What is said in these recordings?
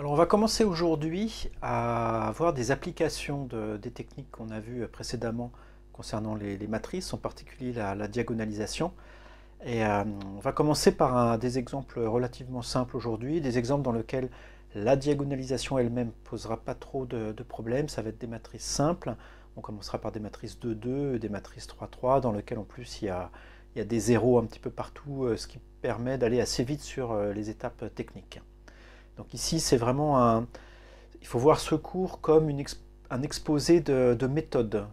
Alors on va commencer aujourd'hui à voir des applications des techniques qu'on a vues précédemment concernant les, matrices, en particulier la, diagonalisation. Et euh, on va commencer par des exemples relativement simples aujourd'hui, des exemples dans lesquels la diagonalisation elle-même ne posera pas trop de, problèmes, ça va être des matrices simples. On commencera par des matrices 2-2, des matrices 3-3, dans lesquelles en plus il il y a des zéros un petit peu partout, euh, ce qui permet d'aller assez vite sur euh, les étapes techniques. Donc ici, c'est vraiment un... Il faut voir ce cours comme un exposé de, de méthode.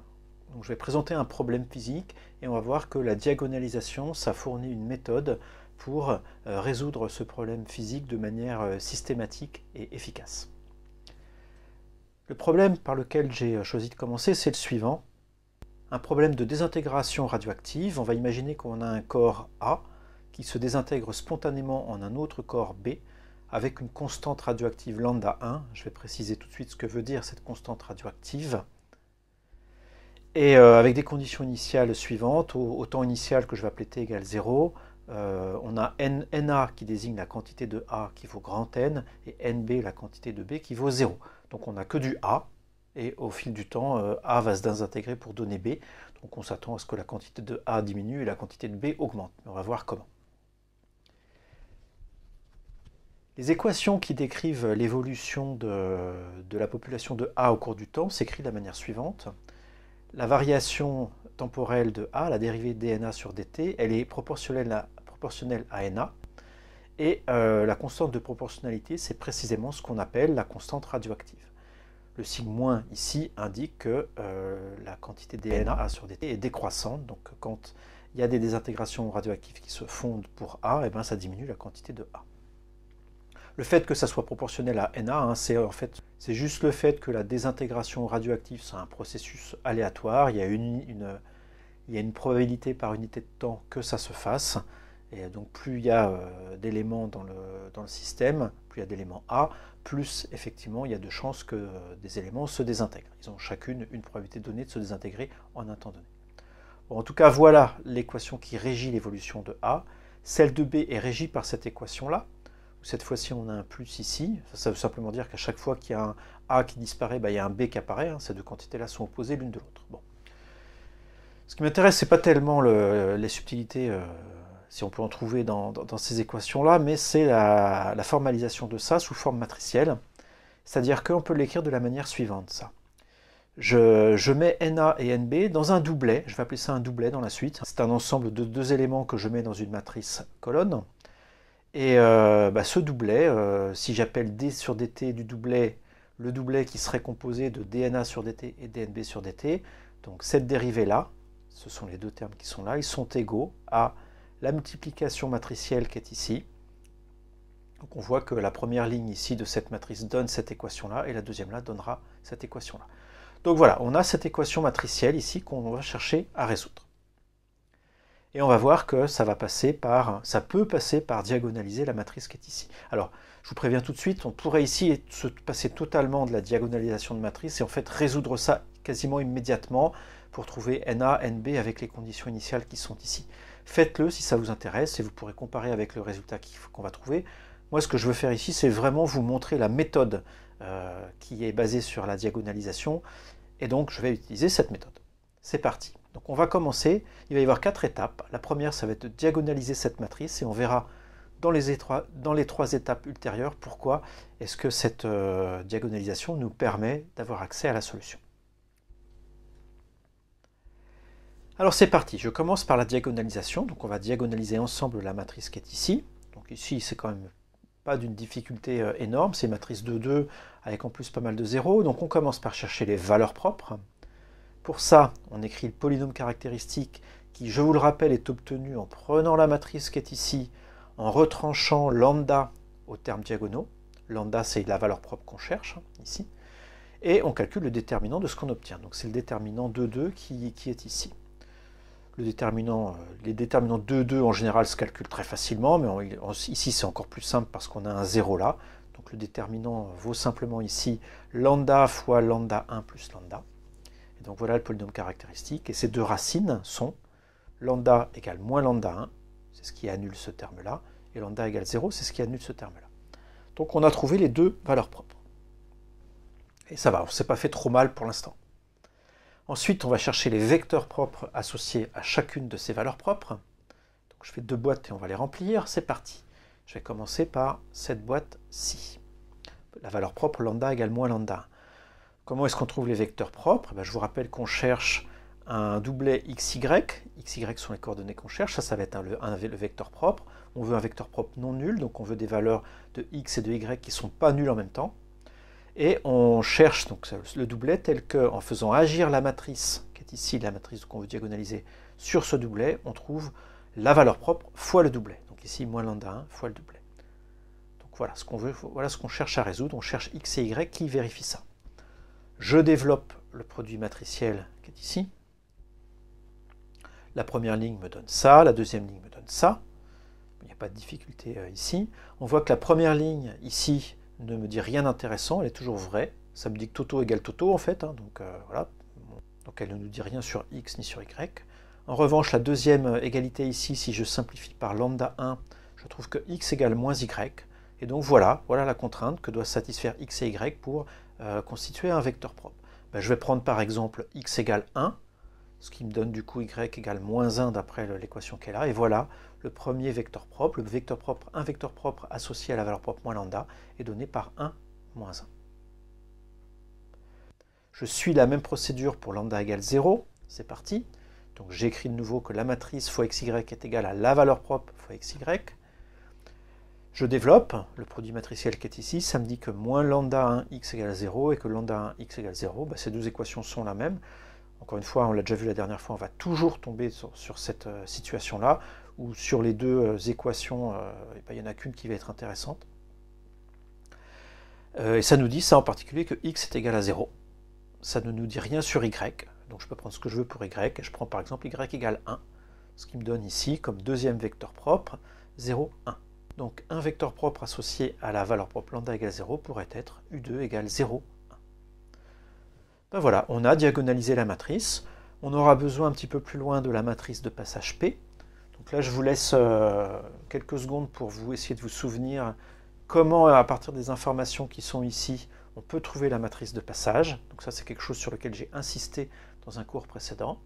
je vais présenter un problème physique et on va voir que la diagonalisation, ça fournit une méthode pour euh, résoudre ce problème physique de manière euh, systématique et efficace. Le problème par lequel j'ai euh, choisi de commencer, c'est le suivant. Un problème de désintégration radioactive. On va imaginer qu'on a un corps A qui se désintègre spontanément en un autre corps B avec une constante radioactive lambda 1. Je vais préciser tout de suite ce que veut dire cette constante radioactive. Et euh, avec des conditions initiales suivantes, au, temps initial que je vais appeler t égale 0, euh, on a N, Na qui désigne la quantité de A qui vaut grand N et NB la quantité de B qui vaut 0. Donc on n'a que du A et au fil du temps, euh, A va se désintégrer pour donner B. Donc on s'attend à ce que la quantité de A diminue et la quantité de B augmente. Mais on va voir comment. Les équations qui décrivent l'évolution de, la population de A au cours du temps s'écrit de la manière suivante. La variation temporelle de A, la dérivée dna sur dt, elle est proportionnelle à, na. Et euh, la constante de proportionnalité, c'est précisément ce qu'on appelle la constante radioactive. Le signe moins ici indique que euh, la quantité dna sur dt est décroissante. Donc quand il y a des désintégrations radioactives qui se fondent pour A, et eh ben ça diminue la quantité de A. Le fait que ça soit proportionnel à Na, hein, c'est en fait, c'est juste le fait que la désintégration radioactive, c'est un processus aléatoire. Il y, a une, probabilité par unité de temps que ça se fasse. Et donc plus il y a euh, d'éléments dans le, système, plus il y a d'éléments A, plus effectivement il y a de chances que euh, des éléments se désintègrent. Ils ont chacune une probabilité donnée de se désintégrer en un temps donné. en tout cas, voilà l'équation qui régit l'évolution de A. Celle de B est régie par cette équation-là. Cette fois-ci, on a un plus ici. Ça, veut simplement dire qu'à chaque fois qu'il y a un A qui disparaît, bah, il y a un B qui apparaît. Hein. Ces deux quantités-là sont opposées l'une de l'autre. Bon. Ce qui m'intéresse, n'est pas tellement les subtilités, euh, si on peut en trouver dans, ces équations-là, mais c'est la, formalisation de ça sous forme matricielle. C'est-à-dire qu'on peut l'écrire de la manière suivante, ça. Je, je, mets NA et NB dans un doublet, je vais appeler ça un doublet dans la suite. C'est un ensemble de deux éléments que je mets dans une matrice colonne. Et euh, bah, ce doublet, euh, si j'appelle D sur DT du doublet, le doublet qui serait composé de DNA sur DT et DNB sur DT, donc cette dérivée-là, ce sont les deux termes qui sont là, ils sont égaux à la multiplication matricielle qui est ici. Donc on voit que la première ligne ici de cette matrice donne cette équation-là et la deuxième là donnera cette équation-là. Donc voilà, on a cette équation matricielle ici qu'on va chercher à résoudre. Et on va voir que ça va passer par, ça peut passer par diagonaliser la matrice qui est ici. Alors, je vous préviens tout de suite, on pourrait ici se passer totalement de la diagonalisation de matrice et en fait résoudre ça quasiment immédiatement pour trouver NA, NB avec les conditions initiales qui sont ici. Faites-le si ça vous intéresse et vous pourrez comparer avec le résultat qu'on va trouver. Moi, ce que je veux faire ici, c'est vraiment vous montrer la méthode euh, qui est basée sur la diagonalisation et donc je vais utiliser cette méthode. C'est parti donc on va commencer, il va y avoir quatre étapes. La première, ça va être de diagonaliser cette matrice et on verra dans les, trois étapes ultérieures pourquoi est-ce que cette euh, diagonalisation nous permet d'avoir accès à la solution. Alors c'est parti, je commence par la diagonalisation, donc on va diagonaliser ensemble la matrice qui est ici. Donc ici c'est quand même pas d'une difficulté euh, énorme, c'est une matrice de 2 avec en plus pas mal de zéros, donc on commence par chercher les valeurs propres. Pour ça, on écrit le polynôme caractéristique qui, je vous le rappelle, est obtenu en prenant la matrice qui est ici, en retranchant lambda au terme diagonaux. Lambda, c'est la valeur propre qu'on cherche, hein, ici. Et on calcule le déterminant de ce qu'on obtient. Donc c'est le déterminant de 2 qui, est ici. Le déterminant, euh, les déterminants 2, 2 en général se calculent très facilement, mais ici c'est encore plus simple parce qu'on a un 0 là. Donc le déterminant vaut simplement ici lambda fois lambda 1 plus lambda. Donc voilà le polynôme caractéristique. Et ces deux racines sont lambda égale moins lambda 1, c'est ce qui annule ce terme-là, et lambda égale 0, c'est ce qui annule ce terme-là. Donc on a trouvé les deux valeurs propres. Et ça va, on ne s'est pas fait trop mal pour l'instant. Ensuite, on va chercher les vecteurs propres associés à chacune de ces valeurs propres. Donc je fais deux boîtes et on va les remplir. C'est parti. Je vais commencer par cette boîte-ci. La valeur propre lambda égale moins lambda 1. Comment est-ce qu'on trouve les vecteurs propres eh ben, Je vous rappelle qu'on cherche un doublet xy, xy sont les coordonnées qu'on cherche, ça, ça va être un, le, vecteur propre. On veut un vecteur propre non nul, donc on veut des valeurs de x et de y qui ne sont pas nulles en même temps. Et on cherche donc le doublet tel que, en faisant agir la matrice, qui est ici la matrice qu'on veut diagonaliser, sur ce doublet, on trouve la valeur propre fois le doublet. Donc ici, moins lambda 1 fois le doublet. Donc voilà ce qu'on veut, voilà ce qu'on cherche à résoudre. On cherche x et y qui vérifient ça. Je développe le produit matriciel qui est ici. La première ligne me donne ça, la deuxième ligne me donne ça. Il n'y a pas de difficulté euh, ici. On voit que la première ligne ici ne me dit rien d'intéressant, elle est toujours vraie. Ça me dit que Toto égale Toto en fait, hein, donc euh, voilà. Donc elle ne nous dit rien sur x ni sur y. En revanche, la deuxième égalité ici, si je simplifie par lambda 1, je trouve que x égale moins y. Et donc voilà, voilà la contrainte que doit satisfaire x et y pour euh, constituer un vecteur propre ben, Je vais prendre par exemple x égale 1, ce qui me donne du coup y égale moins 1 d'après l'équation qu'elle a, et voilà le premier vecteur propre, le vecteur propre, un vecteur propre associé à la valeur propre moins lambda est donné par 1 moins 1. Je suis la même procédure pour lambda égale 0, c'est parti. Donc j'écris de nouveau que la matrice fois xy est égale à la valeur propre fois xy. Je développe le produit matriciel qui est ici, ça me dit que moins lambda 1x égale 0 et que lambda 1x égale 0, bah, ces deux équations sont la même. Encore une fois, on l'a déjà vu la dernière fois, on va toujours tomber sur, cette euh, situation-là, où sur les deux euh, équations, euh, eh ben, il n'y en a qu'une qui va être intéressante. et ça nous dit, ça en particulier, que x est égal à 0. Ça ne nous dit rien sur y, donc je peux prendre ce que je veux pour y, et je prends par exemple y égale 1, ce qui me donne ici, comme deuxième vecteur propre, 0, 1. Donc un vecteur propre associé à la valeur propre lambda égale 0 pourrait être U2 égale 0, Ben voilà, on a diagonalisé la matrice. On aura besoin un petit peu plus loin de la matrice de passage P. Donc là, je vous laisse euh, quelques secondes pour vous essayer de vous souvenir comment, à partir des informations qui sont ici, on peut trouver la matrice de passage. Donc ça, c'est quelque chose sur lequel j'ai insisté dans un cours précédent.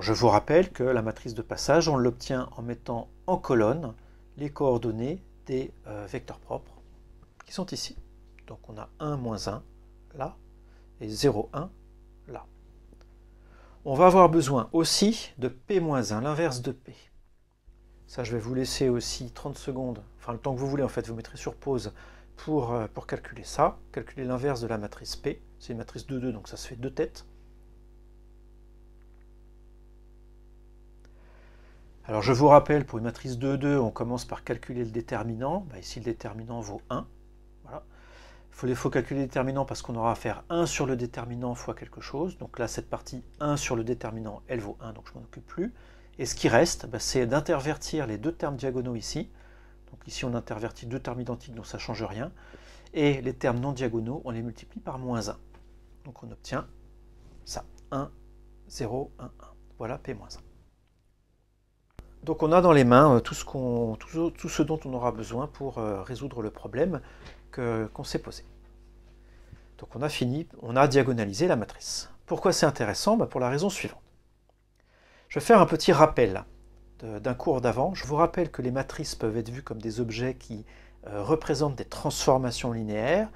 je vous rappelle que la matrice de passage, on l'obtient en mettant en colonne les coordonnées des euh, vecteurs propres qui sont ici. Donc on a 1, moins 1 là et 0, 1 là. On va avoir besoin aussi de P-1, l'inverse de P. Ça, je vais vous laisser aussi 30 secondes, enfin le temps que vous voulez en fait, vous mettrez sur pause pour, euh, pour calculer ça, calculer l'inverse de la matrice P. C'est une matrice de 2, donc ça se fait deux têtes. Alors je vous rappelle, pour une matrice 2-2, on commence par calculer le déterminant. Bah, ici, le déterminant vaut 1. Il faut, calculer le déterminant parce qu'on aura à faire 1 sur le déterminant fois quelque chose. Donc là, cette partie 1 sur le déterminant, elle vaut 1, donc je m'en occupe plus. Et ce qui reste, bah, c'est d'intervertir les deux termes diagonaux ici. Donc ici, on intervertit deux termes identiques, donc ça ne change rien. Et les termes non diagonaux, on les multiplie par moins 1. Donc on obtient ça, 1, 0, 1, 1. Voilà, P-1. Donc on a dans les mains euh, tout ce, dont on aura besoin pour euh, résoudre le problème qu'on s'est posé. Donc on a fini, on a diagonalisé la matrice. Pourquoi c'est intéressant bah, Pour la raison suivante. Je vais faire un petit rappel d'un cours d'avant. Je vous rappelle que les matrices peuvent être vues comme des objets qui euh, représentent des transformations linéaires.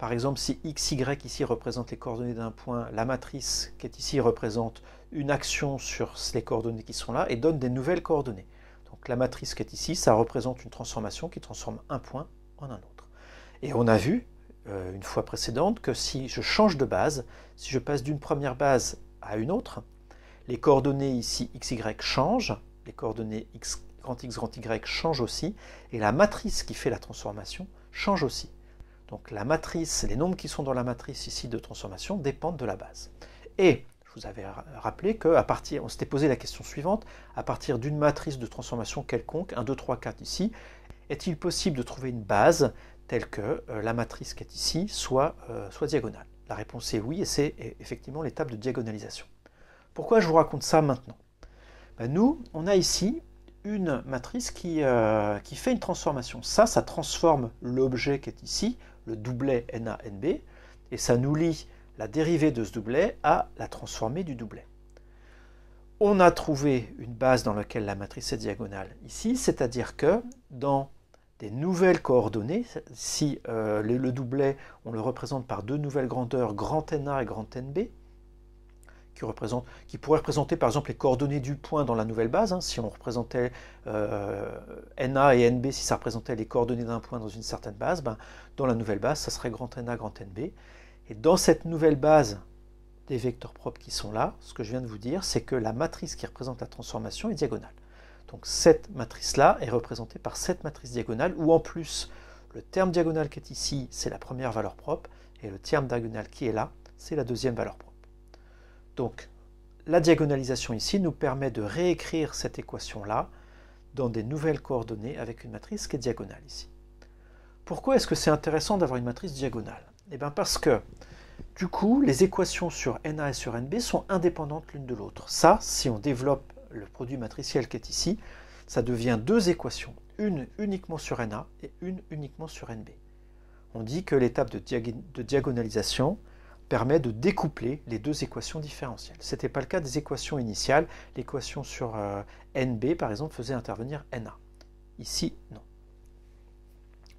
Par exemple, si x, y ici représente les coordonnées d'un point, la matrice qui est ici représente une action sur les coordonnées qui sont là et donne des nouvelles coordonnées. Donc la matrice qui est ici, ça représente une transformation qui transforme un point en un autre. Et on a vu, euh, une fois précédente, que si je change de base, si je passe d'une première base à une autre, les coordonnées ici x, y changent, les coordonnées x, y changent aussi, et la matrice qui fait la transformation change aussi. Donc la matrice, les nombres qui sont dans la matrice ici de transformation dépendent de la base. Et je vous avais rappelé qu'à partir, on s'était posé la question suivante, à partir d'une matrice de transformation quelconque, 1, 2, 3, 4 ici, est-il possible de trouver une base telle que euh, la matrice qui est ici soit, euh, diagonale La réponse est oui, et c'est e, effectivement l'étape de diagonalisation. Pourquoi je vous raconte ça maintenant ben, Nous, on a ici une matrice euh, qui fait une transformation. Ça, ça transforme l'objet qui est ici doublet NA-NB, et ça nous lie la dérivée de ce doublet à la transformée du doublet. On a trouvé une base dans laquelle la matrice est diagonale ici, c'est-à-dire que dans des nouvelles coordonnées, si euh, le, doublet, on le représente par deux nouvelles grandeurs, grand NA et grand NB, qui, pourrait représenter par exemple les coordonnées du point dans la nouvelle base. Hein, si on représentait euh, NA et NB, si ça représentait les coordonnées d'un point dans une certaine base, ben, dans la nouvelle base, ça serait grand NA, grand NB. Et dans cette nouvelle base des vecteurs propres qui sont là, ce que je viens de vous dire, c'est que la matrice qui représente la transformation est diagonale. Donc cette matrice-là est représentée par cette matrice diagonale, où en plus, le terme diagonal qui est ici, c'est la première valeur propre, et le terme diagonal qui est là, c'est la deuxième valeur propre. Donc la diagonalisation ici nous permet de réécrire cette équation-là dans des nouvelles coordonnées avec une matrice qui est diagonale ici. Pourquoi est-ce que c'est intéressant d'avoir une matrice diagonale Eh bien parce que du coup, les équations sur NA et sur NB sont indépendantes l'une de l'autre. Ça, si on développe le produit matriciel qui est ici, ça devient deux équations, une uniquement sur NA et une uniquement sur NB. On dit que l'étape de, de, diagonalisation permet de découpler les deux équations différentielles. Ce n'était pas le cas des équations initiales. L'équation sur euh, NB, par exemple, faisait intervenir NA. Ici, non.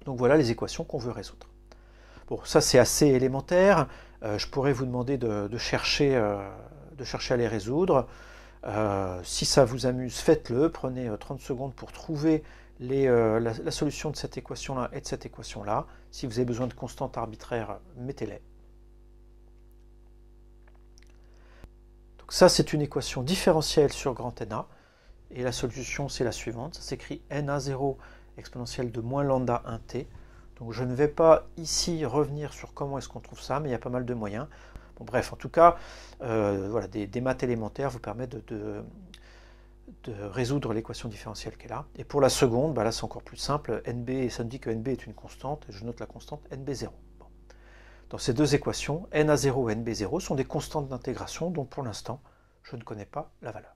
Donc voilà les équations qu'on veut résoudre. Bon, ça c'est assez élémentaire. Euh, je pourrais vous demander de, chercher, euh, de chercher à les résoudre. si ça vous amuse, faites-le. Prenez 30 secondes pour trouver la, solution de cette équation-là et de cette équation-là. Si vous avez besoin de constantes arbitraires, mettez-les. ça, c'est une équation différentielle sur grand Na. Et la solution, c'est la suivante. Ça s'écrit Na0 exponentielle de moins lambda 1t. Donc je ne vais pas ici revenir sur comment est-ce qu'on trouve ça, mais il y a pas mal de moyens. Bon, bref, en tout cas, euh, voilà, des, maths élémentaires vous permettent de, résoudre l'équation différentielle qui est là. Et pour la seconde, bah là c'est encore plus simple, NB, ça me dit que NB est une constante, et je note la constante NB0 dans ces deux équations, n 0 et nb0 sont des constantes d'intégration dont pour l'instant je ne connais pas la valeur.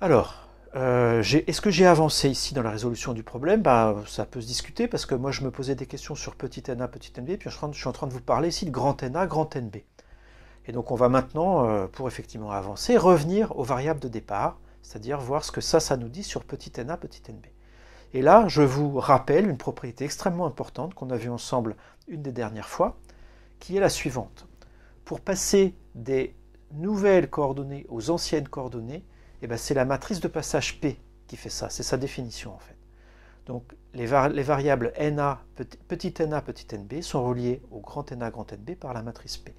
Alors, euh, est-ce que j'ai avancé ici dans la résolution du problème bah, Ça peut se discuter parce que moi je me posais des questions sur petit na, petit nb, et puis je, suis en train de vous parler ici de grand na, grand nb. Et donc on va maintenant, euh, pour effectivement avancer, revenir aux variables de départ, c'est-à-dire voir ce que ça, ça nous dit sur petit na, petit nb. Et là, je vous rappelle une propriété extrêmement importante qu'on a vue ensemble une des dernières fois, qui est la suivante. Pour passer des nouvelles coordonnées aux anciennes coordonnées, eh ben, c'est la matrice de passage P qui fait ça, c'est sa définition en fait. Donc les, variables na, petit, na, petit nb sont reliées au grand na, grand nb par la matrice P.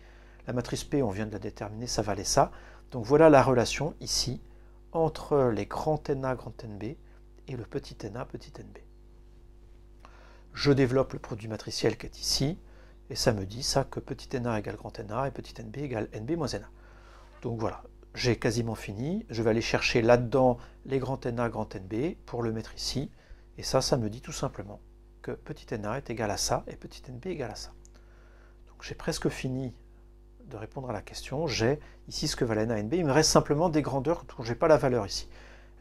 La matrice P, on vient de la déterminer, ça valait ça. Donc voilà la relation ici entre les grands na, grand nb et le petit a, petit nb. Je développe le produit matriciel qui est ici, et ça me dit ça que petit a égale grand a, et petit nb égale nb moins a. Donc voilà, j'ai quasiment fini. Je vais aller chercher là-dedans les grands a, grand nb pour le mettre ici. Et ça, ça me dit tout simplement que petit a est égal à ça et petit nb égal à ça. Donc j'ai presque fini de répondre à la question. J'ai ici ce que n na nb. Il me reste simplement des grandeurs dont je n'ai pas la valeur ici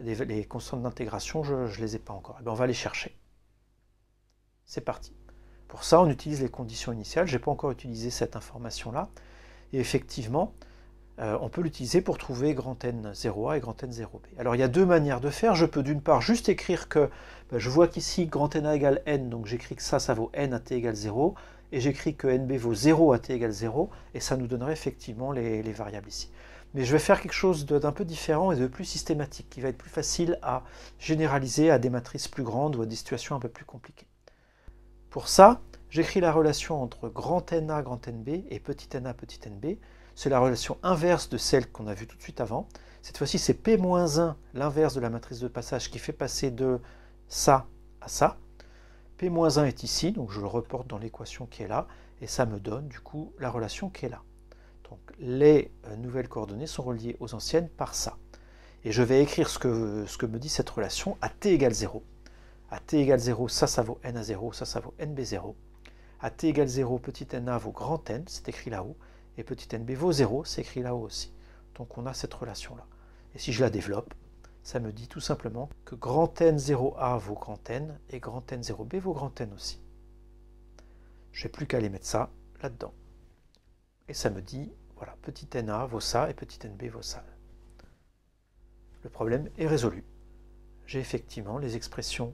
les, constantes d'intégration, je ne les ai pas encore. Eh ben, on va les chercher. C'est parti. Pour ça, on utilise les conditions initiales. Je n'ai pas encore utilisé cette information-là. Et effectivement, euh, on peut l'utiliser pour trouver grand N 0A et grand N 0B. Alors il y a deux manières de faire. Je peux d'une part juste écrire que ben, je vois qu'ici grand N A égale N, donc j'écris que ça, ça vaut N à T égale 0, et j'écris que NB vaut 0 à T égale 0, et ça nous donnerait effectivement les variables ici mais je vais faire quelque chose d'un peu différent et de plus systématique, qui va être plus facile à généraliser à des matrices plus grandes ou à des situations un peu plus compliquées. Pour ça, j'écris la relation entre grand Na, grand Nb et petit N na, petit nb. C'est la relation inverse de celle qu'on a vue tout de suite avant. Cette fois-ci, c'est P-1, l'inverse de la matrice de passage qui fait passer de ça à ça. P-1 est ici, donc je le reporte dans l'équation qui est là, et ça me donne du coup la relation qui est là. Donc les euh, nouvelles coordonnées sont reliées aux anciennes par ça. Et je vais écrire ce que, ce que me dit cette relation à t égale 0. À t égale 0, ça, ça vaut n à 0, ça, ça vaut nb0. À t égale 0, petit a vaut grand n, c'est écrit là-haut. Et petit nb vaut 0, c'est écrit là-haut aussi. Donc on a cette relation-là. Et si je la développe, ça me dit tout simplement que grand N0A vaut grand N et grand N0B vaut grand N aussi. Je n'ai plus qu'à aller mettre ça là-dedans. Et ça me dit, voilà, petit na vaut ça et petit nb vaut ça. Le problème est résolu. J'ai effectivement les expressions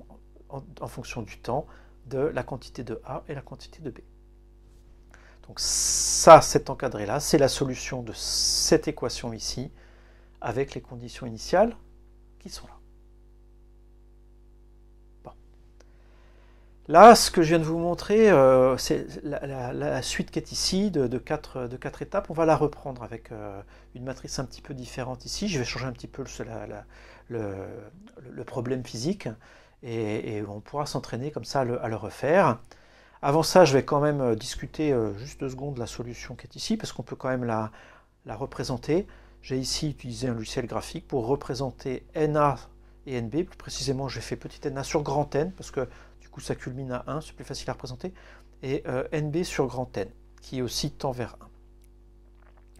en, fonction du temps de la quantité de a et la quantité de b. Donc ça, cet encadré-là, c'est la solution de cette équation ici, avec les conditions initiales qui sont là. Là, ce que je viens de vous montrer, euh, c'est la, suite qui est ici de, 4 quatre, étapes. On va la reprendre avec euh, une matrice un petit peu différente ici. Je vais changer un petit peu le, problème physique et, on pourra s'entraîner comme ça à le, refaire. Avant ça, je vais quand même euh, discuter juste deux secondes de la solution qui est ici parce qu'on peut quand même la, représenter. J'ai ici utilisé un logiciel graphique pour représenter NA et NB. Plus précisément, j'ai fait petite NA sur grand N parce que coup ça culmine à 1, c'est plus facile à représenter, et euh, NB sur grand N, qui est aussi tend vers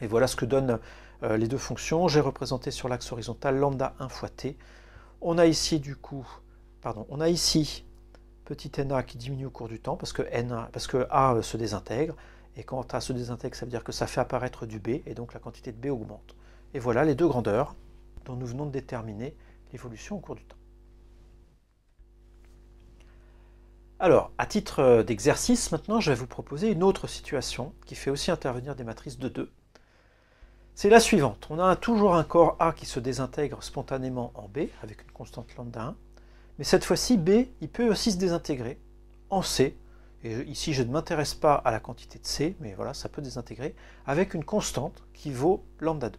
1. Et voilà ce que donnent euh, les deux fonctions. J'ai représenté sur l'axe horizontal lambda 1 fois t. On a ici du coup, pardon, on a ici petit na qui diminue au cours du temps parce que, n, parce que a euh, se désintègre, et quand a se désintègre, ça veut dire que ça fait apparaître du b, et donc la quantité de b augmente. Et voilà les deux grandeurs dont nous venons de déterminer l'évolution au cours du temps. Alors, à titre euh, d'exercice, maintenant, je vais vous proposer une autre situation qui fait aussi intervenir des matrices de 2. C'est la suivante. On a toujours un corps A qui se désintègre spontanément en B, avec une constante lambda 1. Mais cette fois-ci, B, il peut aussi se désintégrer en C. Et ici, je ne m'intéresse pas à la quantité de C, mais voilà, ça peut désintégrer, avec une constante qui vaut lambda 2.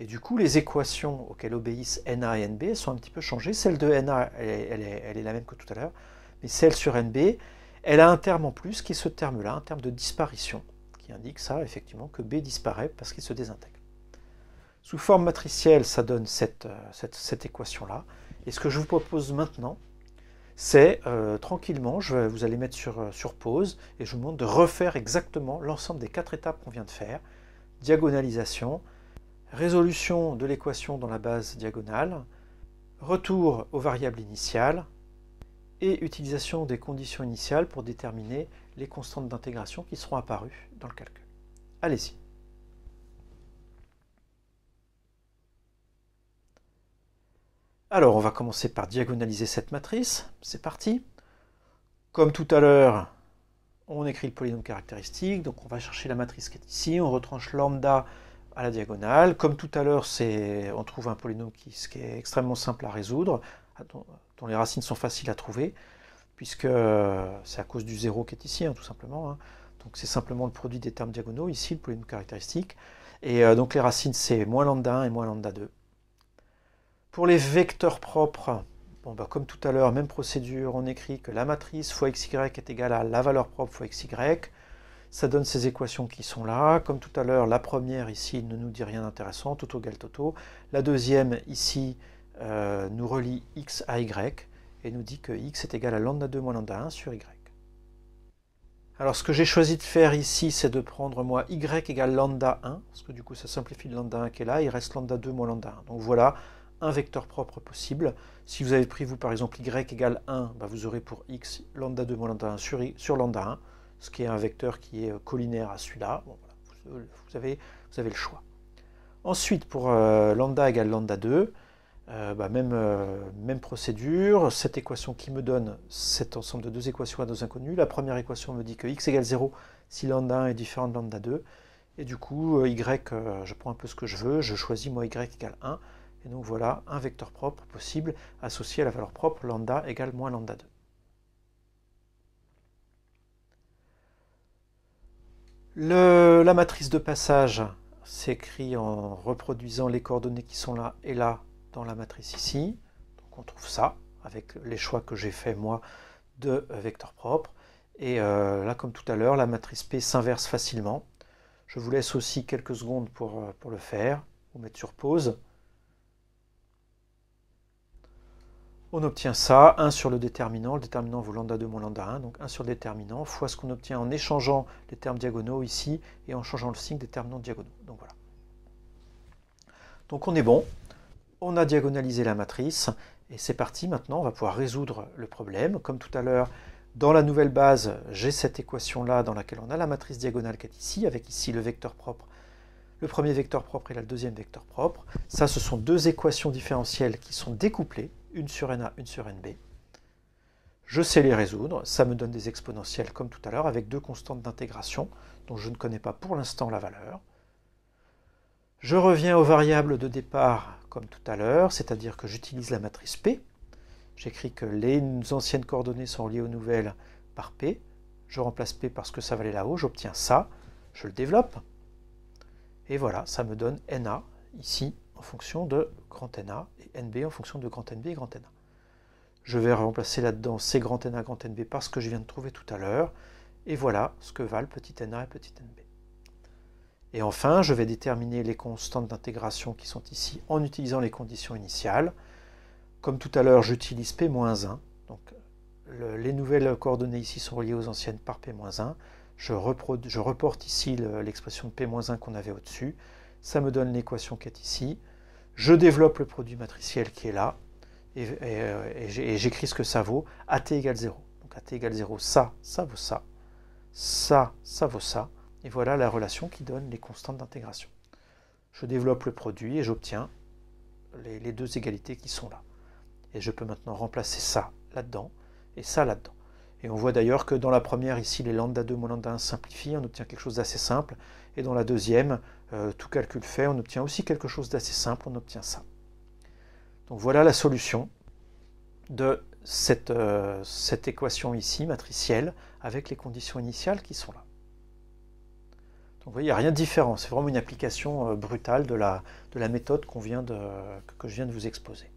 Et du coup, les équations auxquelles obéissent NA et NB sont un petit peu changées. Celle de NA, elle est la même que tout à l'heure mais celle sur NB, elle a un terme en plus qui est ce terme-là, un terme de disparition, qui indique ça, effectivement, que B disparaît parce qu'il se désintègre. Sous forme matricielle, ça donne cette, euh, équation-là. Et ce que je vous propose maintenant, c'est euh, tranquillement, je, vous allez mettre sur, euh, sur pause et je vous demande de refaire exactement l'ensemble des quatre étapes qu'on vient de faire. Diagonalisation, résolution de l'équation dans la base diagonale, retour aux variables initiales, et utilisation des conditions initiales pour déterminer les constantes d'intégration qui seront apparues dans le calcul. Allez-y. Alors, on va commencer par diagonaliser cette matrice. C'est parti. Comme tout à l'heure, on écrit le polynôme caractéristique. Donc, on va chercher la matrice qui est ici. On retranche lambda à la diagonale. Comme tout à l'heure, on trouve un polynôme qui, qui, est extrêmement simple à résoudre dont, les racines sont faciles à trouver, puisque euh, c'est à cause du zéro qui est ici, hein, tout simplement. Hein. Donc c'est simplement le produit des termes diagonaux, ici le polynôme caractéristique. Et euh, donc les racines, c'est moins lambda 1 et moins lambda 2. Pour les vecteurs propres, bon, bah, comme tout à l'heure, même procédure, on écrit que la matrice fois xy est égale à la valeur propre fois xy. Ça donne ces équations qui sont là. Comme tout à l'heure, la première ici ne nous dit rien d'intéressant, au gal toto. La deuxième ici euh, nous relie x à y et nous dit que x est égal à lambda 2 moins lambda 1 sur y. Alors ce que j'ai choisi de faire ici, c'est de prendre moi y égale lambda 1, parce que du coup ça simplifie le lambda 1 qui est là, il reste lambda 2 moins lambda 1. Donc voilà un vecteur propre possible. Si vous avez pris vous par exemple y égale 1, bah, vous aurez pour x lambda 2 moins lambda 1 sur, lambda 1, ce qui est un vecteur qui est euh, collinaire à celui-là. Euh, vous, avez, le choix. Ensuite pour lambda égale lambda 2, euh, bah, même, euh, même, procédure, cette équation qui me donne cet ensemble de deux équations à deux inconnues. La première équation me dit que x égale 0 si lambda 1 est différent de lambda 2. Et du coup, euh, y, je prends un peu ce que je veux, je choisis moi y égale 1. Et donc voilà un vecteur propre possible associé à la valeur propre lambda égale moins lambda 2. la matrice de passage s'écrit en reproduisant les coordonnées qui sont là et là dans la matrice ici. Donc on trouve ça avec les choix que j'ai fait moi de vecteurs propres. Et euh, là, comme tout à l'heure, la matrice P s'inverse facilement. Je vous laisse aussi quelques secondes pour, euh, le faire, Vous mettre sur pause. On obtient ça, 1 sur le déterminant, le déterminant vaut lambda 2 moins lambda 1, donc 1 sur le déterminant, fois ce qu'on obtient en échangeant les termes diagonaux ici, et en changeant le signe des termes non diagonaux. Donc voilà. Donc on est bon on a diagonalisé la matrice, et c'est parti maintenant, on va pouvoir résoudre le problème. Comme tout à l'heure, dans la nouvelle base, j'ai cette équation-là dans laquelle on a la matrice diagonale qui est ici, avec ici le vecteur propre, le premier vecteur propre et là le deuxième vecteur propre. Ça, ce sont deux équations différentielles qui sont découplées, une sur NA, une sur NB. Je sais les résoudre, ça me donne des exponentielles comme tout à l'heure, avec deux constantes d'intégration, dont je ne connais pas pour l'instant la valeur. Je reviens aux variables de départ comme tout à l'heure, c'est-à-dire que j'utilise la matrice P. J'écris que les anciennes coordonnées sont liées aux nouvelles par P. Je remplace P parce que ça valait là-haut, j'obtiens ça, je le développe. Et voilà, ça me donne NA ici en fonction de grand NA et NB en fonction de grand NB et grand NA. Je vais remplacer là-dedans ces grand NA, grand NB parce que je viens de trouver tout à l'heure. Et voilà ce que valent petit NA et petit NB. Et enfin, je vais déterminer les constantes d'intégration qui sont ici en utilisant les conditions initiales. Comme tout à l'heure, j'utilise P-1, donc les nouvelles coordonnées ici sont reliées aux anciennes par P-1. Je, je, reporte ici l'expression de P-1 qu'on avait au-dessus. Ça me donne l'équation qui est ici. Je développe le produit matriciel qui est là. Et, j'écris ce que ça vaut. AT égale 0. Donc AT égale 0, ça, ça vaut ça. Ça, ça vaut ça. Et voilà la relation qui donne les constantes d'intégration. Je développe le produit et j'obtiens les, deux égalités qui sont là. Et je peux maintenant remplacer ça là-dedans et ça là-dedans. Et on voit d'ailleurs que dans la première, ici, les lambda 2 moins lambda 1 simplifient, on obtient quelque chose d'assez simple. Et dans la deuxième, euh, tout calcul fait, on obtient aussi quelque chose d'assez simple, on obtient ça. Donc voilà la solution de cette euh, équation ici, matricielle, avec les conditions initiales qui sont là vous voyez, il n'y a rien de différent. C'est vraiment une application euh, brutale de la, méthode que je viens de vous exposer.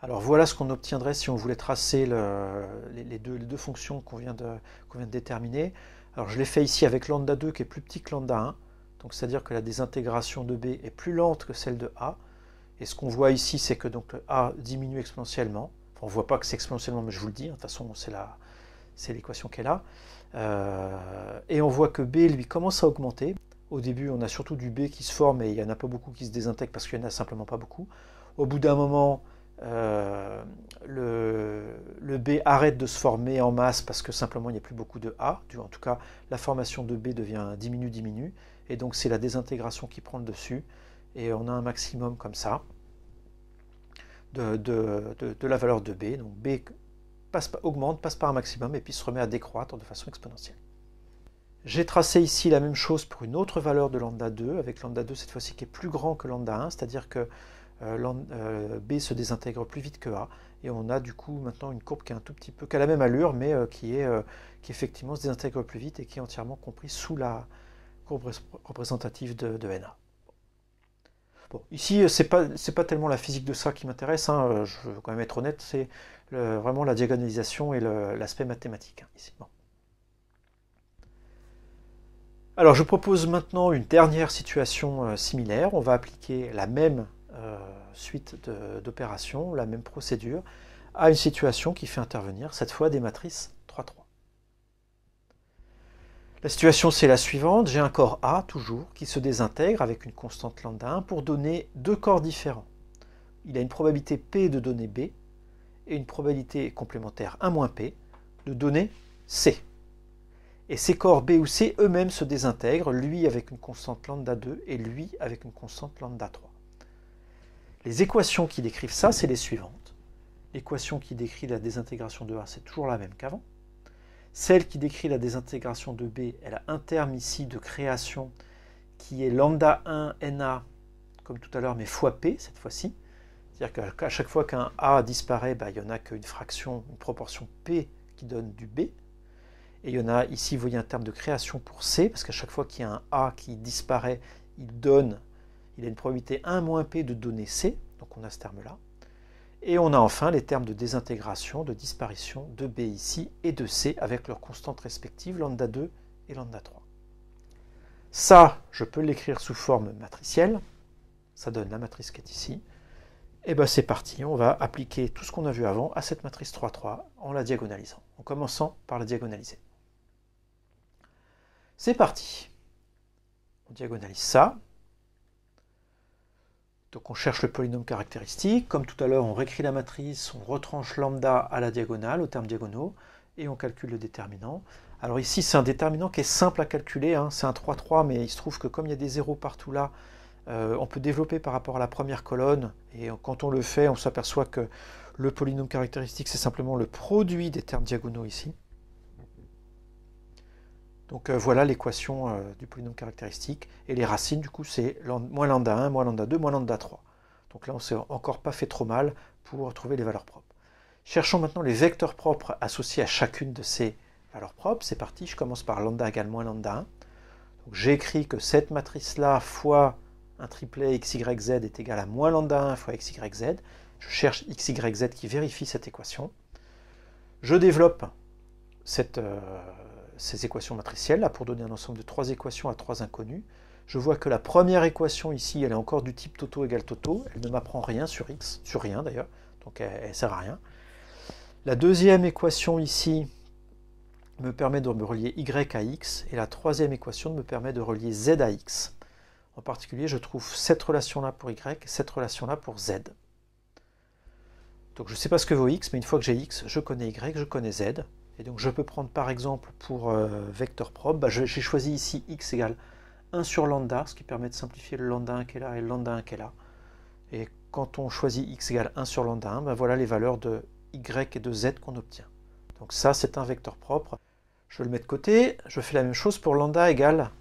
Alors voilà ce qu'on obtiendrait si on voulait tracer les, deux, fonctions qu'on vient, de déterminer. Alors je l'ai fait ici avec lambda 2 qui est plus petit que lambda 1. Donc c'est-à-dire que la désintégration de b est plus lente que celle de a. Et ce qu'on voit ici, c'est que donc a diminue exponentiellement. on ne voit pas que c'est exponentiellement, mais je vous le dis. De toute façon, c'est l'équation qui est là. Euh, et on voit que B, lui, commence à augmenter. Au début, on a surtout du B qui se forme et il n'y en a pas beaucoup qui se désintègrent parce qu'il n'y en a simplement pas beaucoup. Au bout d'un moment, euh, le, B arrête de se former en masse parce que simplement il n'y a plus beaucoup de A. En tout cas, la formation de B devient diminue-diminue. Et donc c'est la désintégration qui prend le dessus. Et on a un maximum comme ça de, de la valeur de B. Donc B augmente, passe par un maximum et puis se remet à décroître de façon exponentielle. J'ai tracé ici la même chose pour une autre valeur de lambda 2, avec lambda 2 cette fois-ci qui est plus grand que lambda 1, c'est-à-dire que euh, euh, B se désintègre plus vite que A, et on a du coup maintenant une courbe qui est un tout petit peu, qui a la même allure, mais euh, qui, est, qui effectivement se désintègre plus vite et qui est entièrement comprise sous la courbe représentative de, NA. Bon, ici, ce n'est pas, tellement la physique de ça qui m'intéresse, hein, je veux quand même être honnête, c'est vraiment la diagonalisation et l'aspect mathématique. Hein, ici. Alors je propose maintenant une dernière situation euh, similaire. On va appliquer la même euh, suite d'opérations, la même procédure, à une situation qui fait intervenir cette fois des matrices 3-3. La situation c'est la suivante, j'ai un corps A toujours qui se désintègre avec une constante lambda 1 pour donner deux corps différents. Il a une probabilité P de donner B et une probabilité complémentaire 1 moins P de donner C. Et ces corps B ou C eux-mêmes se désintègrent, lui avec une constante lambda 2 et lui avec une constante lambda 3. Les équations qui décrivent ça, c'est les suivantes. L'équation qui décrit la désintégration de A, c'est toujours la même qu'avant. Celle qui décrit la désintégration de B, elle a un terme ici de création qui est lambda 1 Na, comme tout à l'heure, mais fois P cette fois-ci. C'est-à-dire qu'à chaque fois qu'un A disparaît, bah, il n'y en a qu'une fraction, une proportion P qui donne du B. Et il y en a ici, vous voyez un terme de création pour C, parce qu'à chaque fois qu'il y a un A qui disparaît, il donne, il a une probabilité 1 moins P de donner C, donc on a ce terme-là. Et on a enfin les termes de désintégration, de disparition de B ici et de C avec leurs constantes respectives, lambda 2 et lambda 3. Ça, je peux l'écrire sous forme matricielle. Ça donne la matrice qui est ici. Et eh bien c'est parti, on va appliquer tout ce qu'on a vu avant à cette matrice 3-3 en la diagonalisant, en commençant par la diagonaliser. C'est parti. On diagonalise ça. Donc on cherche le polynôme caractéristique. Comme tout à l'heure, on réécrit la matrice, on retranche lambda à la diagonale, au terme diagonaux, et on calcule le déterminant. Alors ici, c'est un déterminant qui est simple à calculer. Hein. C'est un 3-3, mais il se trouve que comme il y a des zéros partout là, euh, on peut développer par rapport à la première colonne, et quand on le fait, on s'aperçoit que le polynôme caractéristique, c'est simplement le produit des termes diagonaux ici. Donc euh, voilà l'équation euh, du polynôme caractéristique. Et les racines, du coup, c'est moins lambda 1, moins lambda 2, moins lambda 3. Donc là, on ne s'est encore pas fait trop mal pour trouver les valeurs propres. Cherchons maintenant les vecteurs propres associés à chacune de ces valeurs propres. C'est parti, je commence par lambda égale moins lambda 1. j'écris que cette matrice-là fois un triplet xyz est égal à moins lambda 1 fois xyz. Je cherche z qui vérifie cette équation. Je développe cette, euh, ces équations matricielles là, pour donner un ensemble de trois équations à trois inconnues. Je vois que la première équation ici, elle est encore du type toto égale toto. Elle ne m'apprend rien sur x, sur rien d'ailleurs, donc elle ne sert à rien. La deuxième équation ici me permet de me relier y à x, et la troisième équation me permet de relier z à x. En particulier, je trouve cette relation-là pour Y, cette relation-là pour Z. Donc je ne sais pas ce que vaut X, mais une fois que j'ai X, je connais Y, je connais Z. Et donc je peux prendre par exemple pour euh, vecteur propre, bah, j'ai choisi ici X égale 1 sur lambda, ce qui permet de simplifier le lambda 1 qui est là et le lambda 1 qui est là. Et quand on choisit X égale 1 sur lambda 1, bah, voilà les valeurs de Y et de Z qu'on obtient. Donc ça, c'est un vecteur propre. Je le mets de côté. Je fais la même chose pour lambda égale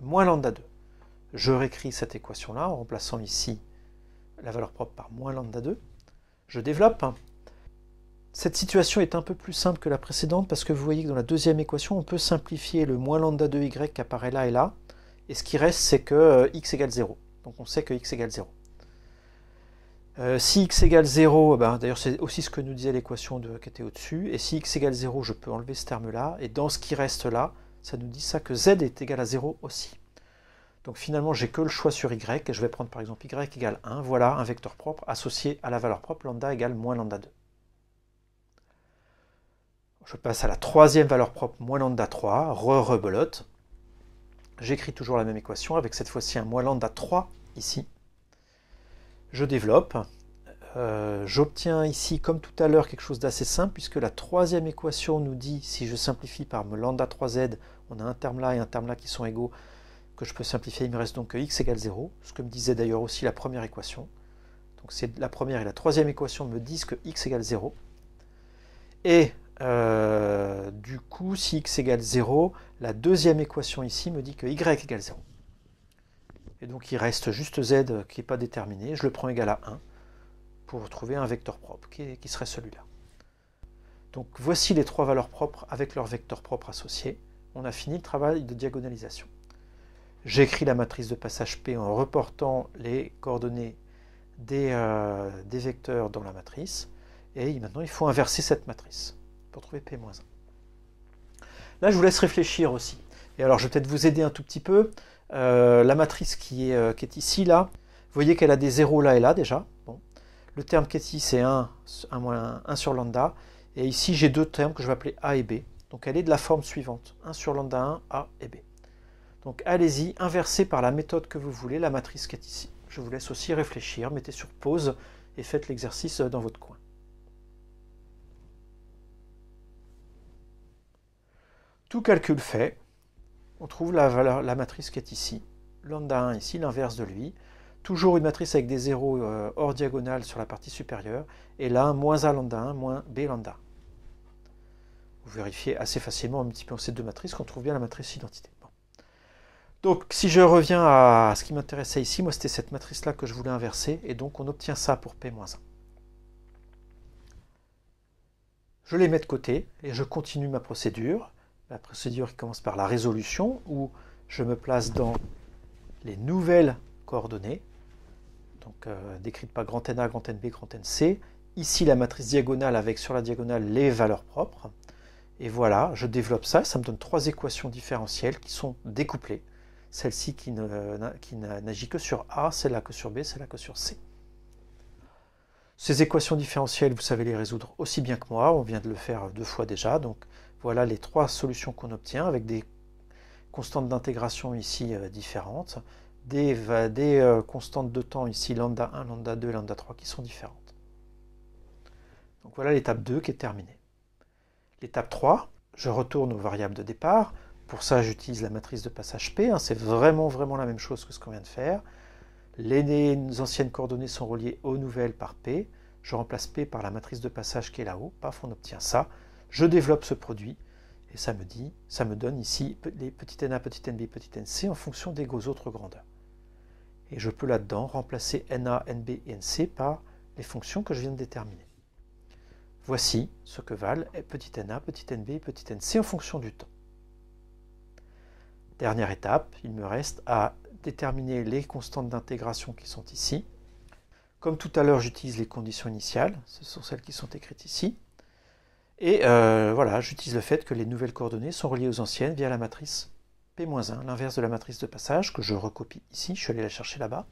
moins lambda 2. Je réécris cette équation-là en remplaçant ici la valeur propre par moins lambda 2. Je développe. Cette situation est un peu plus simple que la précédente parce que vous voyez que dans la deuxième équation, on peut simplifier le moins lambda 2y qui apparaît là et là. Et ce qui reste, c'est que euh, x égale 0. Donc on sait que x égale 0. Euh, si x égale 0, eh ben, d'ailleurs c'est aussi ce que nous disait l'équation qui était au-dessus, et si x égale 0, je peux enlever ce terme-là, et dans ce qui reste là, ça nous dit ça que z est égal à 0 aussi. Donc finalement, j'ai que le choix sur y, et je vais prendre par exemple y égale 1. Voilà un vecteur propre associé à la valeur propre, lambda égale moins lambda 2. Je passe à la troisième valeur propre, moins lambda 3, re-rebelote. J'écris toujours la même équation, avec cette fois-ci un moins lambda 3 ici. Je développe. Euh, j'obtiens ici, comme tout à l'heure, quelque chose d'assez simple, puisque la troisième équation nous dit, si je simplifie par lambda 3z, on a un terme là et un terme là qui sont égaux, que je peux simplifier, il me reste donc que x égale 0, ce que me disait d'ailleurs aussi la première équation. Donc c'est la première et la troisième équation me disent que x égale 0. Et euh, du coup, si x égale 0, la deuxième équation ici me dit que y égale 0. Et donc il reste juste z qui n'est pas déterminé, je le prends égal à 1 pour trouver un vecteur propre, qui, qui serait celui-là. Donc voici les trois valeurs propres avec leur vecteur propre associés. On a fini le travail de diagonalisation. J'écris la matrice de passage P en reportant les coordonnées des, euh, vecteurs dans la matrice. Et maintenant, il faut inverser cette matrice pour trouver P-1. Là, je vous laisse réfléchir aussi. Et alors, je vais peut-être vous aider un tout petit peu. Euh, la matrice euh, qui est, ici, là, vous voyez qu'elle a des zéros là et là déjà. Bon. Le terme qui est ici, c'est 1 sur lambda. Et ici, j'ai deux termes que je vais appeler A et B. Donc, elle est de la forme suivante. 1 sur lambda 1, A et B. Donc allez-y, inversez par la méthode que vous voulez la matrice qui est ici. Je vous laisse aussi réfléchir, mettez sur pause et faites l'exercice euh, dans votre coin. Tout calcul fait, on trouve la, valeur, la matrice qui est ici. Lambda 1 ici, l'inverse de lui. Toujours une matrice avec des zéros euh, hors diagonale sur la partie supérieure. Et là, moins A lambda 1, moins B lambda. Vous vérifiez assez facilement en multipliant ces deux matrices qu'on trouve bien la matrice identité. Donc si je reviens à ce qui m'intéressait ici, moi c'était cette matrice-là que je voulais inverser, et donc on obtient ça pour P-1. Je les mets de côté, et je continue ma procédure, la procédure qui commence par la résolution, où je me place dans les nouvelles coordonnées, donc euh, décrites par grand N A, grand N B, grand N C, ici la matrice diagonale avec sur la diagonale les valeurs propres, et voilà, je développe ça, ça me donne trois équations différentielles qui sont découplées, celle-ci qui n'agit que sur A, celle-là que sur B, celle-là que sur C. Ces équations différentielles, vous savez les résoudre aussi bien que moi, on vient de le faire deux fois déjà, donc voilà les trois solutions qu'on obtient avec des constantes d'intégration ici euh, différentes, des, euh, constantes de temps ici lambda 1, lambda 2, lambda 3 qui sont différentes. Donc voilà l'étape 2 qui est terminée. L'étape 3, je retourne aux variables de départ, pour ça, j'utilise la matrice de passage P. Hein. c'est vraiment, vraiment la même chose que ce qu'on vient de faire. Les anciennes coordonnées sont reliées aux nouvelles par P. Je remplace P par la matrice de passage qui est là-haut. Paf, on obtient ça. Je développe ce produit. Et ça me dit, ça me donne ici les petites na, petites nb, petites nc en fonction des autres grandeurs. Et je peux là-dedans remplacer na, nb et nc par les fonctions que je viens de déterminer. Voici ce que valent petit na, petit nb et petit nc en fonction du temps. Dernière étape, il me reste à déterminer les constantes d'intégration qui sont ici. Comme tout à l'heure, j'utilise les conditions initiales, ce sont celles qui sont écrites ici. Et euh, voilà, j'utilise le fait que les nouvelles coordonnées sont reliées aux anciennes via la matrice P-1, l'inverse de la matrice de passage, que je recopie ici, je suis allé la chercher là-bas.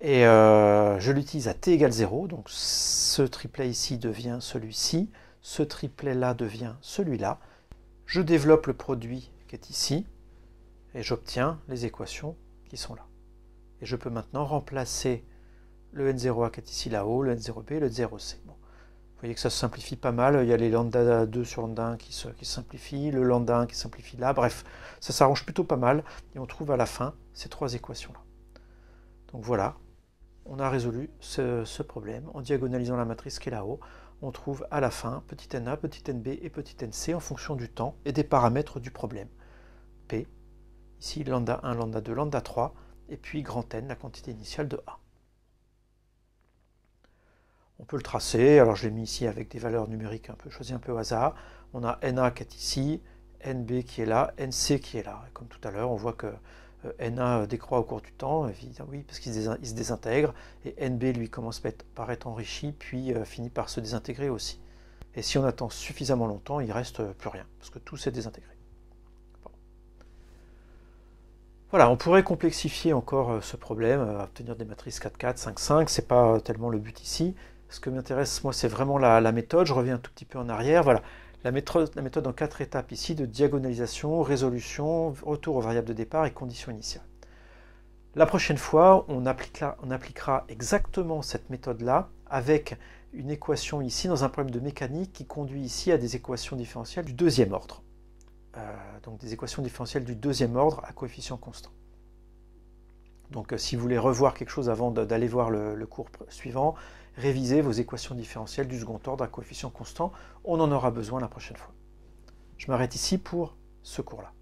Et euh, je l'utilise à t égale 0, donc ce triplet ici devient celui-ci, ce triplet là devient celui-là. Je développe le produit qui est ici, et j'obtiens les équations qui sont là. Et je peux maintenant remplacer le N0A qui est ici là-haut, le N0B le N0C. Vous voyez que ça se simplifie pas mal, il y a les lambda 2 sur lambda 1 qui se, qui simplifient, le lambda 1 qui simplifie là, bref, ça s'arrange plutôt pas mal, et on trouve à la fin ces trois équations-là. Donc voilà, on a résolu ce, ce, problème en diagonalisant la matrice qui est là-haut. On trouve à la fin petit na, petit nb et petit nc en fonction du temps et des paramètres du problème. P, ici lambda 1, lambda 2, lambda 3, et puis grand N, la quantité initiale de A. On peut le tracer, alors je l'ai mis ici avec des valeurs numériques un peu choisies un peu au hasard. On a NA qui est ici, NB qui est là, NC qui est là. comme tout à l'heure, on voit que euh, NA décroît au cours du temps, oui, parce qu'il se désintègre, et NB lui commence par être enrichi, puis euh, finit par se désintégrer aussi. Et si on attend suffisamment longtemps, il reste euh, plus rien, parce que tout s'est désintégré. Voilà, on pourrait complexifier encore euh, ce problème, euh, obtenir des matrices 4, 4, 5, 5, c'est pas euh, tellement le but ici. Ce que m'intéresse, moi, c'est vraiment la, méthode. Je reviens un tout petit peu en arrière. Voilà, la méthode, en quatre étapes ici de diagonalisation, résolution, retour aux variables de départ et conditions initiales. La prochaine fois, on appliquera exactement cette méthode-là avec une équation ici dans un problème de mécanique qui conduit ici à des équations différentielles du deuxième ordre. Euh, donc des équations différentielles du deuxième ordre à coefficient constant. Donc euh, si vous voulez revoir quelque chose avant d'aller voir le, cours suivant, révisez vos équations différentielles du second ordre à coefficient constant. On en aura besoin la prochaine fois. Je m'arrête ici pour ce cours-là.